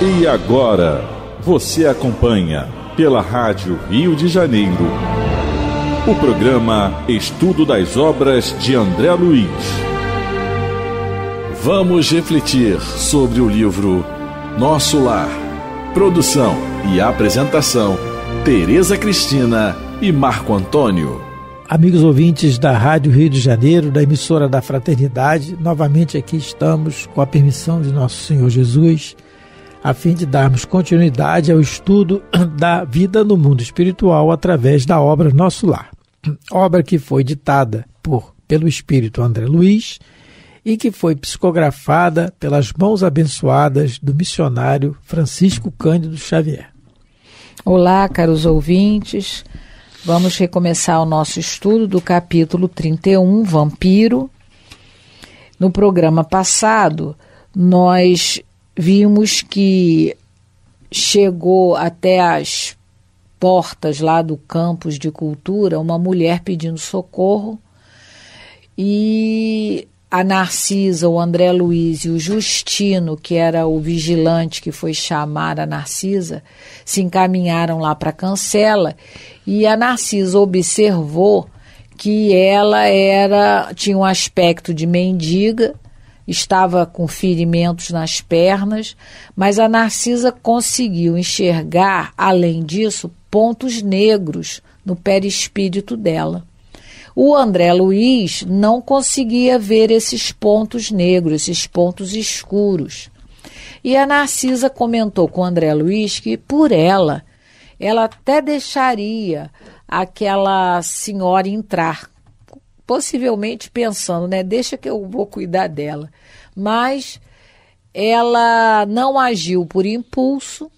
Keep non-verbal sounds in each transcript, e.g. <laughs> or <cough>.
E agora, você acompanha pela Rádio Rio de Janeiro o programa Estudo das Obras de André Luiz. Vamos refletir sobre o livro Nosso Lar. Produção e apresentação: Tereza Cristina e Marco Antônio. Amigos ouvintes da Rádio Rio de Janeiro, da emissora da Fraternidade, novamente aqui estamos com a permissão de Nosso Senhor Jesus a fim de darmos continuidade ao estudo <clears throat> da vida no mundo espiritual através da obra Nosso Lar, <clears throat> obra que foi ditada por, pelo espírito André Luiz e que foi psicografada pelas mãos abençoadas do missionário Francisco Cândido Xavier. Olá, caros ouvintes. Vamos recomeçar o nosso estudo do capítulo 31, Vampiro. No programa passado, nós vimos que chegou até as portas lá do campus de cultura uma mulher pedindo socorro e a Narcisa, o André Luiz e o Justino, que era o vigilante que foi chamar a Narcisa, se encaminharam lá para a cancela e a Narcisa observou que ela era tinha um aspecto de mendiga estava com ferimentos nas pernas, mas a Narcisa conseguiu enxergar, além disso, pontos negros no perispírito dela. O André Luiz não conseguia ver esses pontos negros, esses pontos escuros. E a Narcisa comentou com o André Luiz que, por ela, ela até deixaria aquela senhora entrar possivelmente pensando, né? Deixa que eu vou cuidar dela. Mas ela não agiu por impulso,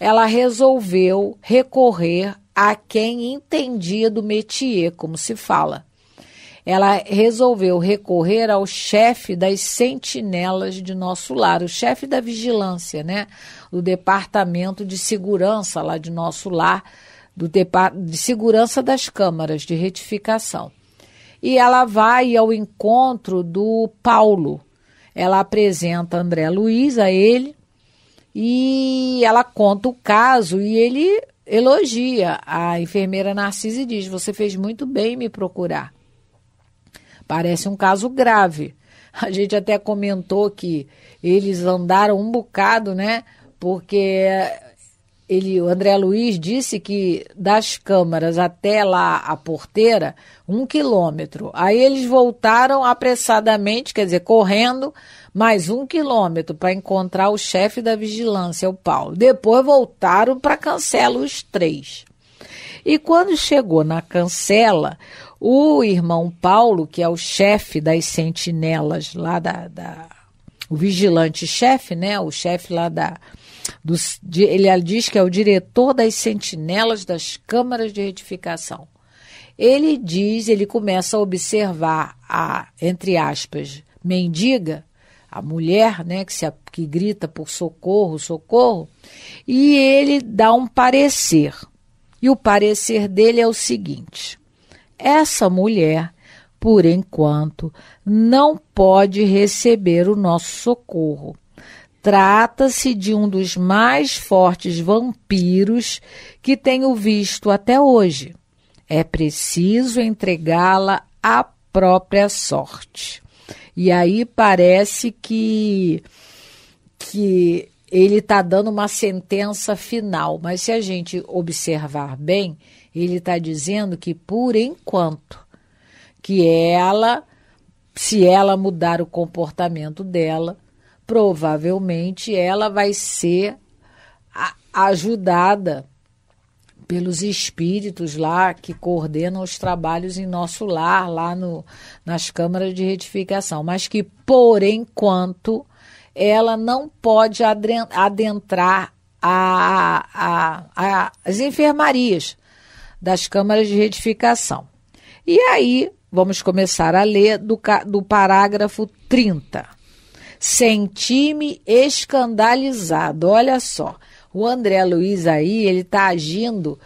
ela resolveu recorrer a quem entendia do métier, como se fala. Ela resolveu recorrer ao chefe das sentinelas de nosso lar, o chefe da vigilância, né? Do departamento de segurança lá de nosso lar, do de segurança das câmaras de retificação e ela vai ao encontro do Paulo. Ela apresenta André Luiz a ele e ela conta o caso e ele elogia a enfermeira Narcisa e diz: Você fez muito bem me procurar. Parece um caso grave. A gente até comentou que eles andaram um bocado, né? Porque ele, o André Luiz disse que das câmaras até lá a porteira, um quilômetro. Aí eles voltaram apressadamente, quer dizer, correndo mais um quilômetro para encontrar o chefe da vigilância, o Paulo. Depois voltaram para cancela os três. E quando chegou na cancela, o irmão Paulo, que é o chefe das sentinelas lá da, da o vigilante-chefe, né? O chefe lá da, do, de, ele diz que é o diretor das sentinelas das câmaras de retificação. Ele diz, ele começa a observar a, entre aspas, mendiga, a mulher, né, que, se, que grita por socorro, socorro, e ele dá um parecer. E o parecer dele é o seguinte: essa mulher, por enquanto, não pode receber o nosso socorro Trata-se de um dos mais fortes vampiros que tenho visto até hoje. É preciso entregá-la à própria sorte. E aí parece que que ele está dando uma sentença final, mas se a gente observar bem, ele está dizendo que por enquanto que ela, se ela mudar o comportamento dela, provavelmente ela vai ser ajudada pelos espíritos lá que coordenam os trabalhos em nosso lar, lá no, nas câmaras de retificação, mas que, por enquanto, ela não pode adentrar a, a, a, as enfermarias das câmaras de retificação. E aí, vamos começar a ler do, do parágrafo 30. Senti-me escandalizado. Olha só, o André Luiz aí, ele está agindo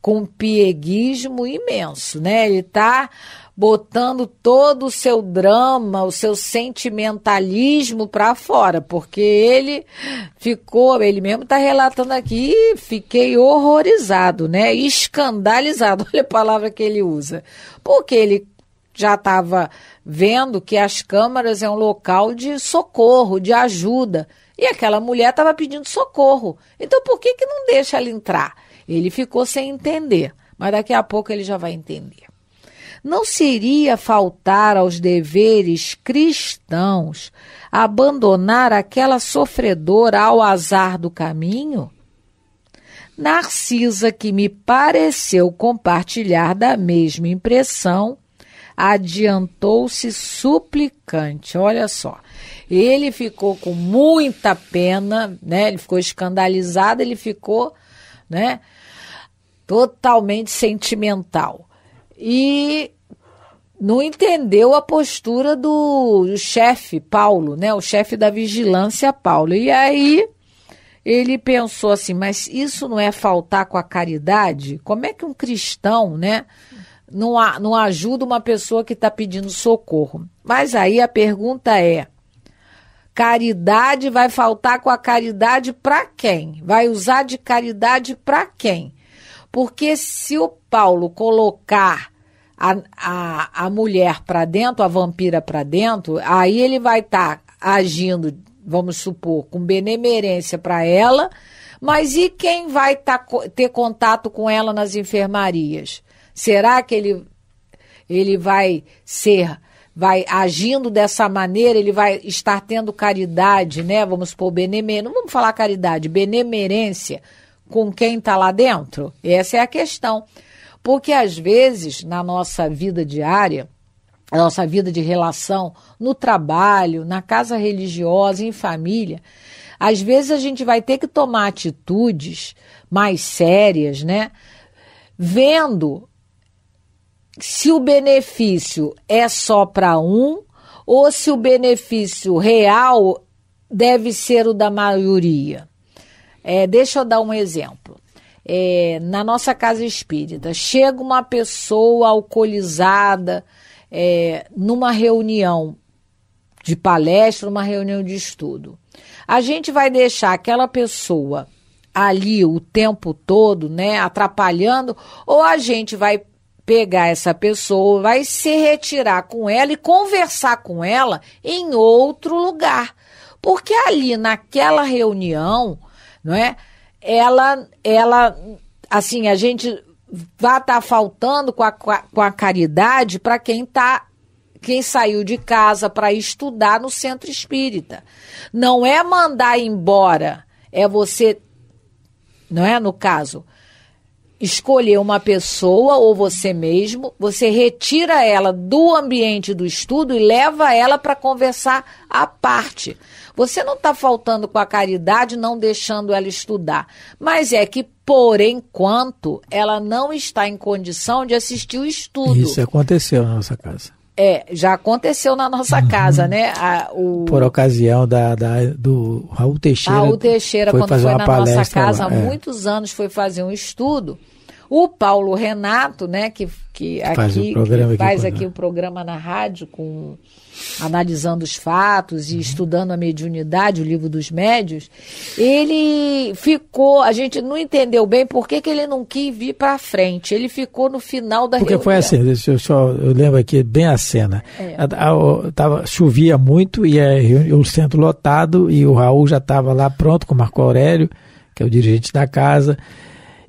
com pieguismo imenso, né? Ele está botando todo o seu drama, o seu sentimentalismo para fora, porque ele ficou, ele mesmo está relatando aqui, fiquei horrorizado, né? Escandalizado, <laughs> olha a palavra que ele usa, porque ele já estava vendo que as câmaras é um local de socorro, de ajuda. E aquela mulher estava pedindo socorro. Então por que, que não deixa ela entrar? Ele ficou sem entender, mas daqui a pouco ele já vai entender. Não seria faltar aos deveres cristãos abandonar aquela sofredora ao azar do caminho? Narcisa, que me pareceu compartilhar da mesma impressão, adiantou-se suplicante. Olha só. Ele ficou com muita pena, né? Ele ficou escandalizado, ele ficou, né, totalmente sentimental. E não entendeu a postura do, chefe Paulo, né? O chefe da vigilância Paulo. E aí ele pensou assim: mas isso não é faltar com a caridade? Como é que um cristão, né? não, não ajuda uma pessoa que está pedindo socorro. Mas aí a pergunta é: caridade vai faltar com a caridade para quem? Vai usar de caridade para quem? Porque se o Paulo colocar a, a, a mulher para dentro, a vampira para dentro, aí ele vai estar tá agindo, vamos supor, com benemerência para ela, mas e quem vai tá, ter contato com ela nas enfermarias? Será que ele, ele vai ser vai agindo dessa maneira, ele vai estar tendo caridade, né? Vamos supor, benemerência, não vamos falar caridade, benemerência com quem está lá dentro? Essa é a questão. Porque às vezes, na nossa vida diária, na nossa vida de relação, no trabalho, na casa religiosa, em família, às vezes a gente vai ter que tomar atitudes mais sérias, né? Vendo se o benefício é só para um ou se o benefício real deve ser o da maioria. É, deixa eu dar um exemplo. É, na nossa casa espírita, chega uma pessoa alcoolizada é, numa reunião de palestra, numa reunião de estudo. A gente vai deixar aquela pessoa ali o tempo todo, né, atrapalhando, ou a gente vai pegar essa pessoa, vai se retirar com ela e conversar com ela em outro lugar. Porque ali naquela reunião, não é? Ela ela assim, a gente vai estar tá faltando com a, com a caridade para quem tá quem saiu de casa para estudar no centro espírita. Não é mandar embora, é você, não é no caso, escolher uma pessoa ou você mesmo, você retira ela do ambiente do estudo e leva ela para conversar à parte. Você não está faltando com a caridade, não deixando ela estudar. Mas é que, por enquanto, ela não está em condição de assistir o estudo. Isso aconteceu na nossa casa. É, já aconteceu na nossa uhum. casa, né? A, o... Por ocasião da, da, do Raul Teixeira. Raul Teixeira, foi quando foi na nossa casa, há é. muitos anos, foi fazer um estudo o Paulo Renato, né, que, que, que aqui, faz, o programa, faz aqui, aqui o programa na rádio com analisando os fatos e uhum. estudando a mediunidade, o livro dos médios, ele ficou, a gente não entendeu bem por que, que ele não quis vir para frente. Ele ficou no final da Porque reunião. foi assim, eu só eu lembro aqui bem a cena. É. A, a, tava, chovia muito e a, é, o centro lotado e o Raul já estava lá pronto com o Marco Aurélio, que é o dirigente da casa.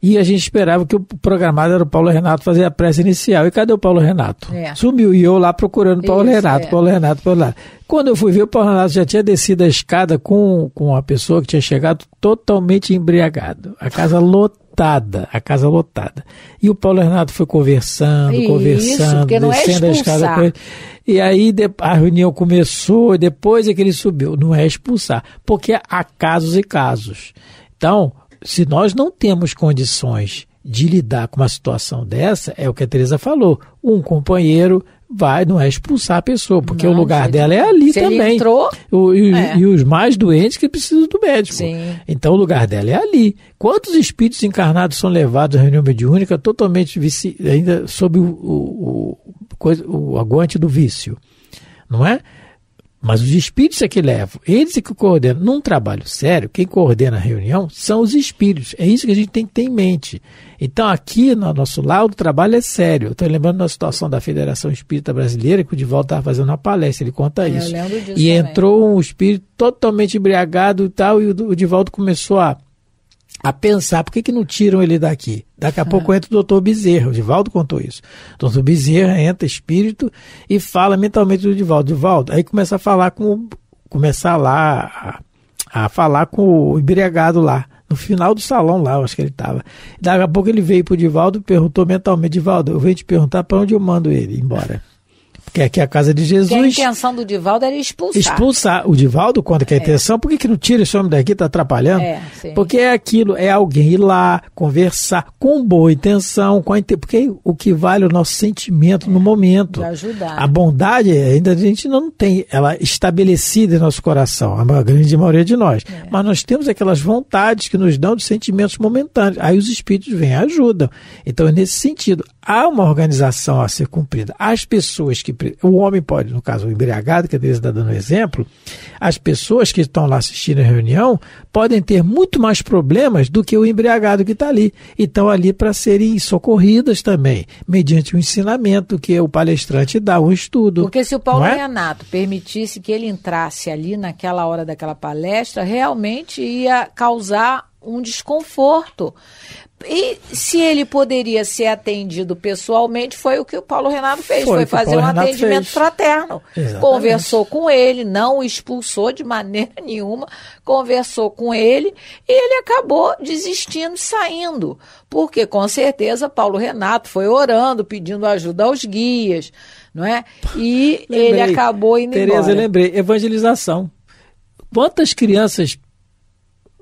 E a gente esperava que o programado era o Paulo Renato fazer a prece inicial. E cadê o Paulo Renato? É. Sumiu. E eu lá procurando o Paulo, Renato, é. Paulo Renato, Paulo Renato, Quando eu fui ver, o Paulo Renato já tinha descido a escada com, com a pessoa que tinha chegado totalmente embriagado. A casa lotada. lotada, a casa lotada. E o Paulo Renato foi conversando, Isso, conversando, é descendo é a escada. Com ele. E aí a reunião começou, depois é que ele subiu. Não é expulsar, porque há casos e casos. Então, se nós não temos condições de lidar com uma situação dessa, é o que a Teresa falou. Um companheiro vai, não é expulsar a pessoa, porque não, o lugar dela é ali se também. Ele entrou, o, e, é. e, os mais doentes que precisam do médico. Sim. Então o lugar dela é ali. Quantos espíritos encarnados são levados à reunião mediúnica totalmente vici, ainda sob o, o, o, o aguante do vício? Não é? Mas os espíritos é que levam, eles é que coordenam. Num trabalho sério, quem coordena a reunião são os espíritos. É isso que a gente tem que ter em mente. Então, aqui no nosso lado, o trabalho é sério. Estou lembrando da situação da Federação Espírita Brasileira, que o Divaldo estava fazendo uma palestra, ele conta é, isso. e entrou um espírito totalmente embriagado e tal, e o, o Divaldo começou a, a pensar: por que, que não tiram ele daqui? Daqui a pouco entra o doutor Bezerra, o Divaldo contou isso. O doutor Bezerra entra espírito e fala mentalmente do Divaldo. Divaldo, aí começa a falar com. Começar lá a, a falar com o embriagado lá no final do salão lá, eu acho que ele estava. Daqui a pouco ele veio para o Divaldo, e perguntou mentalmente, Divaldo, eu venho te perguntar para onde eu mando ele embora que é, que a casa de Jesus. Porque a intenção do Divaldo era expulsar. Expulsar. O Divaldo conta que a é. intenção, por que, que não tira esse homem daqui, Está atrapalhando? É, porque é aquilo, é alguém ir lá, conversar, com boa intenção, com intenção, porque o que vale é o nosso sentimento no é, momento. De ajudar. A bondade ainda a gente não tem, ela é estabelecida em nosso coração, a grande maioria de nós. Mas nós temos aquelas vontades que nos dão de sentimentos momentâneos. Aí os espíritos vêm e ajudam. Então, nesse sentido, há uma organização a ser cumprida. As pessoas que o homem pode, no caso, o embriagado, que a Teresa está dando um exemplo, as pessoas que estão lá assistindo a reunião podem ter muito mais problemas do que o embriagado que está ali. E estão ali para serem socorridas também, mediante o um ensinamento que o palestrante dá, um estudo. Porque se o Paulo é? Renato permitisse que ele entrasse ali naquela hora daquela palestra, realmente ia causar um desconforto. E se ele poderia ser atendido pessoalmente, foi o que o Paulo Renato fez, foi, foi fazer um Renato atendimento fez. fraterno. Exatamente. Conversou com ele, não o expulsou de maneira <laughs> nenhuma, conversou com ele e ele acabou desistindo, saindo. Porque com certeza Paulo Renato foi orando, pedindo ajuda aos guias, não é? E <laughs> lembrei, ele acabou indo Tereza, embora. Tereza, lembrei, evangelização. Quantas crianças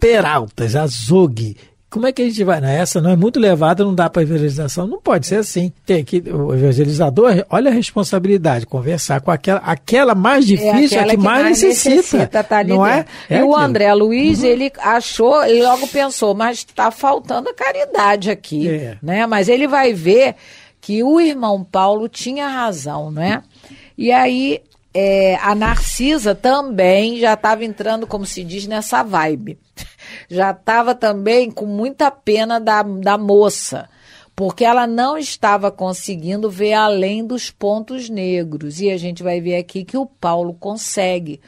Peraltas, Azog. Como é que a gente vai? Essa não é muito levada, não dá para evangelização. Não pode ser assim. Tem que o evangelizador, olha a responsabilidade, conversar com aquela, aquela mais é difícil, é aquela a que, que mais, necessita, necessita tá não é? é e o André Luiz, uhum. ele achou e logo pensou, mas está faltando a caridade aqui, é. né? Mas ele vai ver que o irmão Paulo tinha razão, é? E aí é, a Narcisa também já estava entrando, como se diz, nessa vibe. <laughs> Já estava também com muita pena da, da moça, porque ela não estava conseguindo ver além dos pontos negros. E a gente vai ver aqui que o Paulo consegue.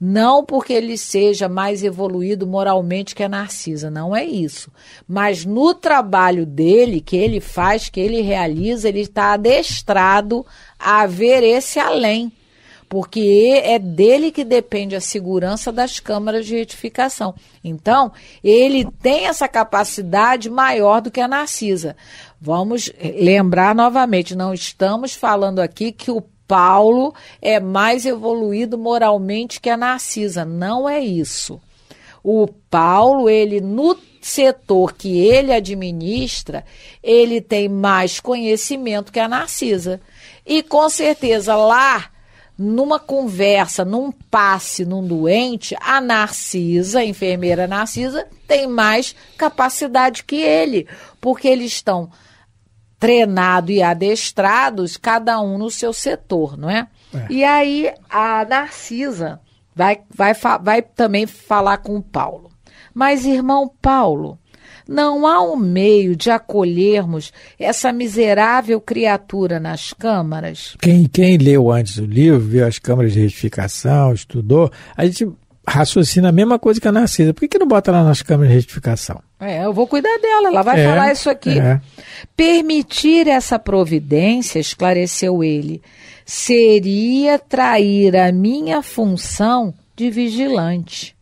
Não porque ele seja mais evoluído moralmente que a Narcisa, não é isso. Mas no trabalho dele, que ele faz, que ele realiza, ele está adestrado a ver esse além porque é dele que depende a segurança das câmaras de retificação. Então, ele tem essa capacidade maior do que a Narcisa. Vamos lembrar novamente, não estamos falando aqui que o Paulo é mais evoluído moralmente que a Narcisa. Não é isso. O Paulo, ele no setor que ele administra, ele tem mais conhecimento que a Narcisa. E com certeza lá numa conversa, num passe num doente, a Narcisa, a enfermeira Narcisa, tem mais capacidade que ele, porque eles estão treinados e adestrados, cada um no seu setor, não é? é. E aí a Narcisa vai, vai, vai também falar com o Paulo. Mas, irmão Paulo, não há um meio de acolhermos essa miserável criatura nas câmaras? Quem, quem leu antes o livro, viu as câmaras de retificação, estudou, a gente raciocina a mesma coisa que a Narcisa. Por que, que não bota lá nas câmaras de retificação? É, eu vou cuidar dela, ela vai é, falar isso aqui. É. Permitir essa providência, esclareceu ele, seria trair a minha função de vigilante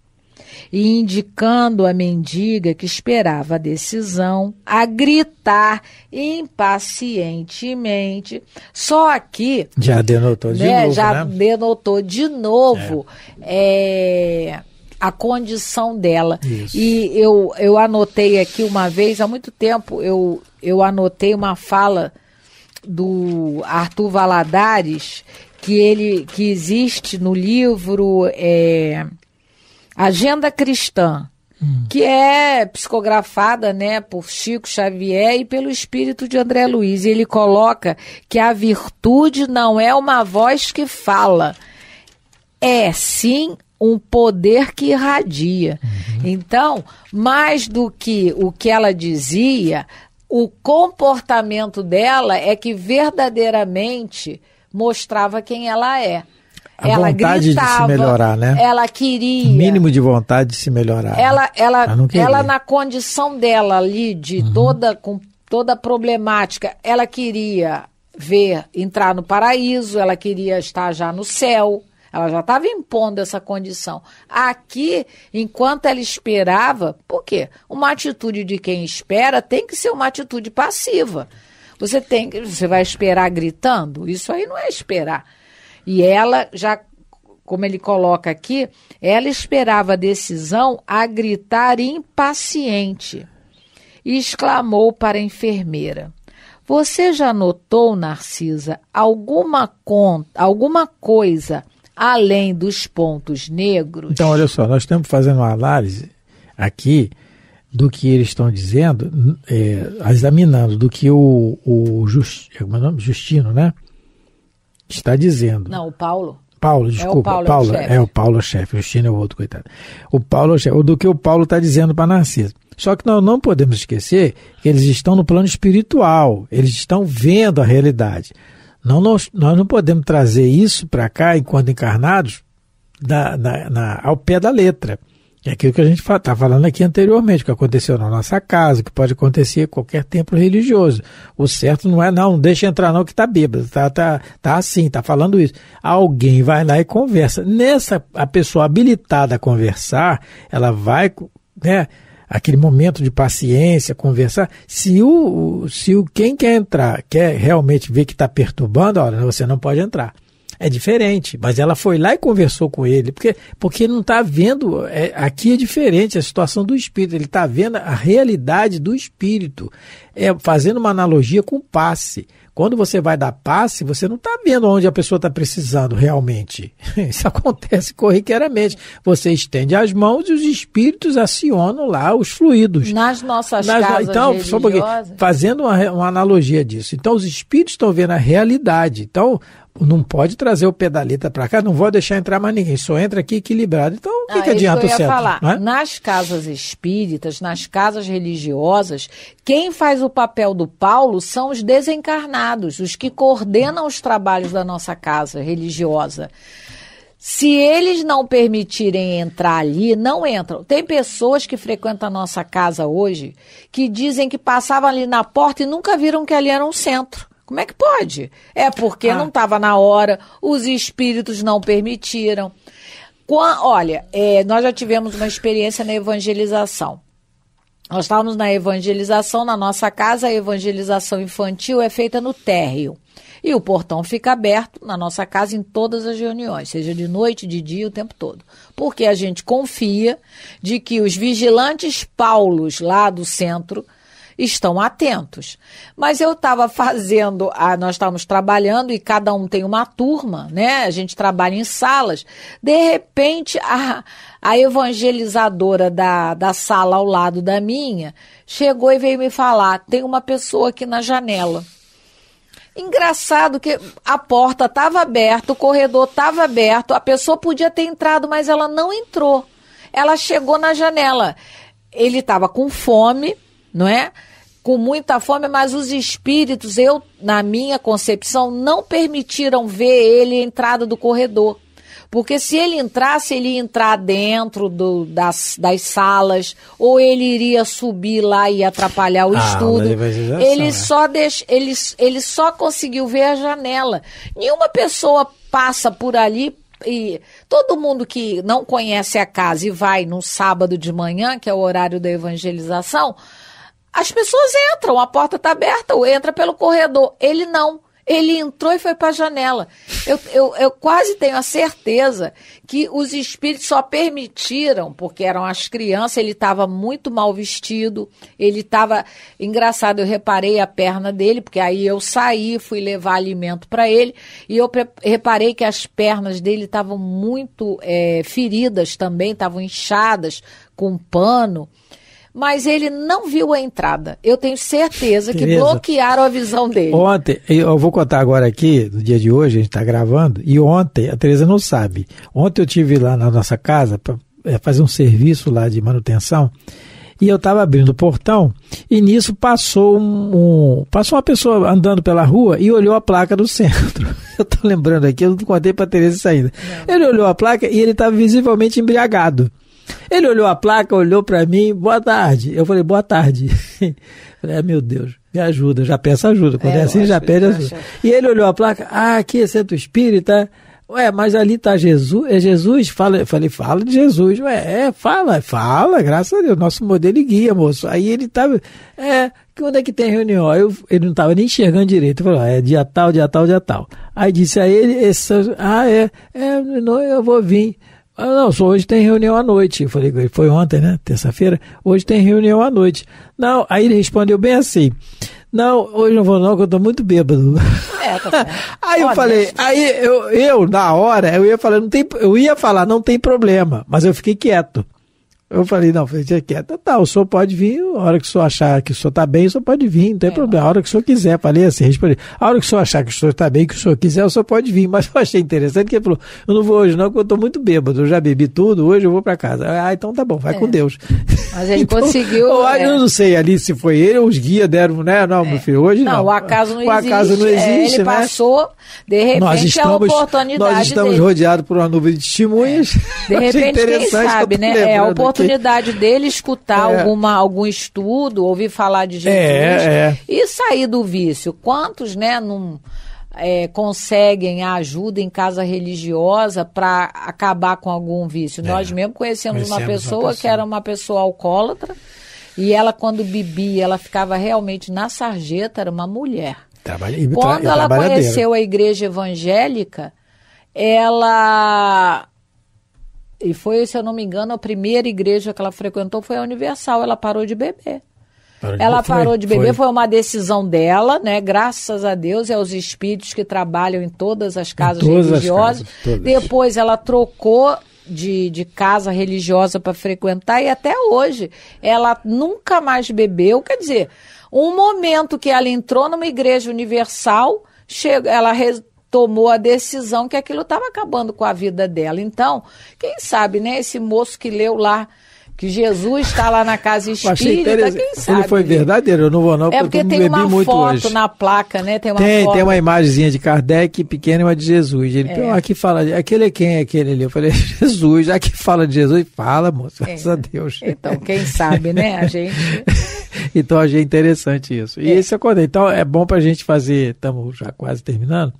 e indicando a mendiga que esperava a decisão, a gritar impacientemente. Só que. Já denotou né, de novo. Já né? denotou de novo. É. É, a condição dela. Isso. E eu, eu anotei aqui uma vez, há muito tempo, eu, eu anotei uma fala do Arthur Valadares, que ele que existe no livro é, Agenda Cristã, hum. que é psicografada né, por Chico Xavier e pelo espírito de André Luiz. E ele coloca que a virtude não é uma voz que fala, é sim um poder que irradia. Uhum. Então, mais do que o que ela dizia, o comportamento dela é que verdadeiramente mostrava quem ela é. A ela vontade gritava, de se melhorar, né? Ela queria. O mínimo de vontade de se melhorar. Né? Ela, ela, ela, ela na condição dela ali, de uhum. toda, com toda problemática, ela queria ver entrar no paraíso, ela queria estar já no céu. Ela já estava impondo essa condição. Aqui, enquanto ela esperava, por quê? Uma atitude de quem espera tem que ser uma atitude passiva. Você tem, você vai esperar gritando? Isso aí não é esperar. E ela já como ele coloca aqui, ela esperava a decisão a gritar impaciente. E exclamou para a enfermeira: Você já notou, Narcisa, alguma, conta, alguma coisa além dos pontos negros? Então, olha só, nós estamos fazendo uma análise aqui do que eles estão dizendo, é, examinando do que o, o Just, é o Justino, né? está dizendo. Não, o Paulo. Paulo, desculpa. É o Paulo, Paulo é o Paulo chefe. É, o é Chino é o outro, coitado. O Paulo é o chefe. Do que o Paulo está dizendo para Narciso. Só que nós não podemos esquecer que eles estão no plano espiritual. Eles estão vendo a realidade. Não, nós, nós não podemos trazer isso para cá enquanto encarnados na, ao pé da letra. É aquilo que a gente está falando aqui anteriormente, que aconteceu na nossa casa, que pode acontecer em qualquer templo religioso. O certo não é, não, não deixa entrar não que está bêbado, está tá, tá assim, está falando isso. Alguém vai lá e conversa. Nessa, a pessoa habilitada a conversar, ela vai, né, aquele momento de paciência, conversar. Se o, se o quem quer entrar quer realmente ver que está perturbando, olha, você não pode entrar. É diferente, mas ela foi lá e conversou com ele, porque, porque ele não está vendo. É, aqui é diferente a situação do espírito, ele está vendo a realidade do espírito, é, fazendo uma analogia com passe. Quando você vai dar passe, você não está vendo onde a pessoa está precisando realmente. <laughs> Isso acontece corriqueiramente. Você estende as mãos e os espíritos acionam lá os fluidos. Nas nossas Nas, casas então, Só um fazendo uma, uma analogia disso. Então, os espíritos estão vendo a realidade. Então, não pode trazer o pedaleta para cá, não vou deixar entrar mais ninguém, só entra aqui equilibrado. Então, o que, ah, que adianta o centro? Falar. É? Nas casas espíritas, nas casas religiosas, quem faz o papel do Paulo são os desencarnados, os que coordenam os trabalhos da nossa casa religiosa. Se eles não permitirem entrar ali, não entram. Tem pessoas que frequentam a nossa casa hoje que dizem que passavam ali na porta e nunca viram que ali era um centro. Como é que pode? É porque ah. não estava na hora, os espíritos não permitiram. olha, é, nós já tivemos uma experiência na evangelização. Nós estávamos na evangelização, na nossa casa, a evangelização infantil é feita no térreo. E o portão fica aberto na nossa casa em todas as reuniões, seja de noite, de dia, o tempo todo. Porque a gente confia de que os vigilantes paulos lá do centro estão atentos. Mas eu estava fazendo, a, ah, nós estávamos trabalhando e cada um tem uma turma, né? A gente trabalha em salas. De repente, a, a evangelizadora da, da sala ao lado da minha chegou e veio me falar: tem uma pessoa aqui na janela. Engraçado que a porta estava aberta, o corredor estava aberto, a pessoa podia ter entrado, mas ela não entrou. Ela chegou na janela. Ele estava com fome, não é? Com muita fome, mas os espíritos, eu, na minha concepção, não permitiram ver ele entrada do corredor. Porque se ele entrasse, ele ia entrar dentro do, das, das salas, ou ele iria subir lá e atrapalhar o ah, estudo. Ele, né? só deix, ele, ele só conseguiu ver a janela. Nenhuma pessoa passa por ali e todo mundo que não conhece a casa e vai no sábado de manhã, que é o horário da evangelização, as pessoas entram, a porta está aberta, ou entra pelo corredor. Ele não. Ele entrou e foi para a janela. Eu, eu, eu, quase tenho a certeza que os espíritos só permitiram, porque eram as crianças, ele estava muito mal vestido, ele estava. Engraçado, eu reparei a perna dele, porque aí eu saí, fui levar alimento para ele, e eu reparei que as pernas dele estavam muito é, feridas também, estavam inchadas com pano mas ele não viu a entrada. Eu tenho certeza que Tereza, bloquearam a visão dele. Ontem, eu vou contar agora aqui, no dia de hoje, a gente está gravando, e ontem, a Tereza não sabe. Ontem eu tive lá na nossa casa para é, fazer um serviço lá de manutenção e eu estava abrindo o portão e nisso passou um, um, passou uma pessoa andando pela rua e olhou a placa do centro. <laughs> Eu estou lembrando aqui, eu não contei para Teresa Tereza ainda. Ele olhou a placa e ele estava visivelmente embriagado. Ele olhou a placa, olhou para mim, boa tarde. Eu falei, boa tarde. <laughs> falei, ah, meu Deus, me ajuda, já peço ajuda. Quando é, é assim, acho, já pede ajuda. E ele olhou a placa, ah, aqui é centro espírita. Ué, mas ali tá Jesus, é Jesus? Fala, eu falei, fala de Jesus. Ué, é, fala, fala, graças a Deus, nosso modelo e guia, moço. Aí ele tava, tá, é, quando é que tem reunião? Eu, ele não tava nem enxergando direito. Eu ah, é dia tal, dia tal, dia tal. Aí disse a ele, esse, ah, é, é, não, eu vou vir. Ah, não, só hoje tem reunião à noite. Eu falei, foi ontem, né? Terça-feira. Hoje tem reunião à noite. Não, aí ele respondeu bem assim. Não, hoje não vou não, porque eu tô muito bêbado. É, tá <laughs> aí eu falei, Deus. aí eu, eu, na hora, eu ia falar, não tem, eu ia falar, não tem problema, mas eu fiquei quieto. Eu falei, não, você quer? Tá, tá, o senhor pode vir, a hora que o senhor achar que o senhor tá bem, o senhor pode vir, não tem é, problema. A hora que o senhor quiser, falei assim, respondi. A hora que o senhor achar que o senhor tá bem, que o senhor quiser, o senhor pode vir. <laughs> Mas eu achei interessante que ele falou, eu não vou hoje não, porque eu estou muito bêbado, eu já bebi tudo, hoje eu vou para casa. Ah, então tá bom, vai é. com Deus. Mas ele <laughs> então, conseguiu... Ou, é. Eu não sei ali se foi ele ou os guias deram, né? Não, meu é. filho, hoje não. Não, o acaso não o existe. Acaso não é, existe ele né? passou, de repente, nós é estamos, a oportunidade Nós estamos rodeados por uma nuvem de testemunhas. De <laughs> repente, quem sabe, né? É a oportunidade oportunidade dele escutar é. alguma, algum estudo, ouvir falar de Jesus é, é. e sair do vício. Quantos, né, num, é, conseguem a ajuda em casa religiosa para acabar com algum vício? É. Nós mesmo conhecemos, conhecemos uma, pessoa uma pessoa que era uma pessoa alcoólatra e ela, quando bebia, ela ficava realmente na sarjeta, era uma mulher. Trabalha, Quando ela conheceu a igreja evangélica, ela e foi, se eu não me engano, a primeira igreja que ela frequentou foi a Universal. Ela parou de beber. Parou ela de... parou foi, de beber, foi. foi. uma decisão dela, né? Graças a Deus e aos espíritos que trabalham em todas as casas todas religiosas. As casas, Depois ela trocou de, de, casa religiosa para frequentar e até hoje ela nunca mais bebeu. Quer dizer, um momento que ela entrou numa igreja universal, chegou, ela re, tomou a decisão que aquilo estava acabando com a vida dela. Então, quem sabe, né? Esse moço que leu lá que Jesus está lá na casa <laughs> espírita, quem sabe. Ele foi né? verdadeiro, eu não vou não, é porque eu tem uma foto na placa, né? Tem uma tem, foto. tem uma imagenzinha de Kardec pequena e uma de Jesus. Ele, é. aqui fala, aquele é quem é aquele ali? Eu falei, é Jesus, aqui fala de Jesus, fala, moço, é. graças a Deus. Então, quem sabe, né, a gente... <laughs> então, achei interessante isso. E é. esse acordei. Então, é bom para a gente fazer, estamos já quase terminando,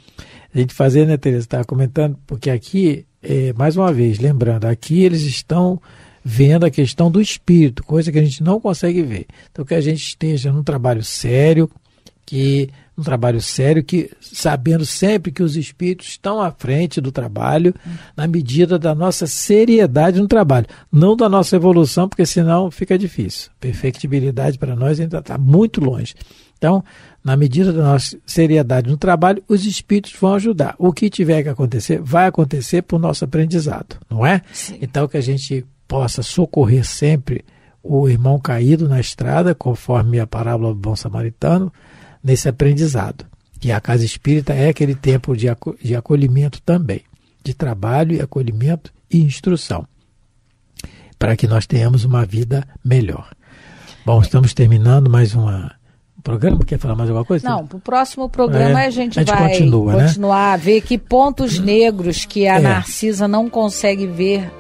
a gente fazer, né, Tereza? Estava comentando, porque aqui, é, mais uma vez, lembrando, aqui eles estão vendo a questão do espírito, coisa que a gente não consegue ver. Então, que a gente esteja num trabalho sério, que um trabalho sério, que sabendo sempre que os espíritos estão à frente do trabalho, na medida da nossa seriedade no trabalho, não da nossa evolução, porque senão fica difícil. Perfectibilidade para nós ainda está muito longe. Então, na medida da nossa seriedade no trabalho, os espíritos vão ajudar. O que tiver que acontecer, vai acontecer por nosso aprendizado, não é? Sim. Então que a gente possa socorrer sempre o irmão caído na estrada, conforme a parábola do bom samaritano, nesse aprendizado. E a casa espírita é aquele tempo de, aco de acolhimento também, de trabalho e acolhimento e instrução, para que nós tenhamos uma vida melhor. Bom, estamos terminando mais uma programa? Quer falar mais alguma coisa? Não, para o próximo programa é, a gente, a gente vai continua, né? continuar né? a ver que pontos negros que a é. Narcisa não consegue ver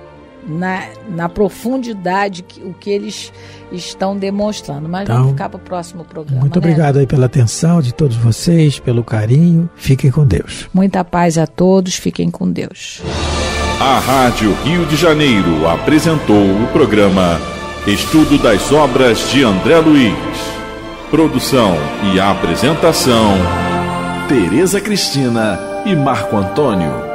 na, na profundidade que, o que eles estão demonstrando. Mas então, vamos ficar para o próximo programa. Muito né? obrigado aí pela atenção de todos vocês, pelo carinho. Fiquem com Deus. Muita paz a todos, fiquem com Deus. A Rádio Rio de Janeiro apresentou o programa Estudo das Obras de André Luiz. Produção e apresentação: Tereza Cristina e Marco Antônio.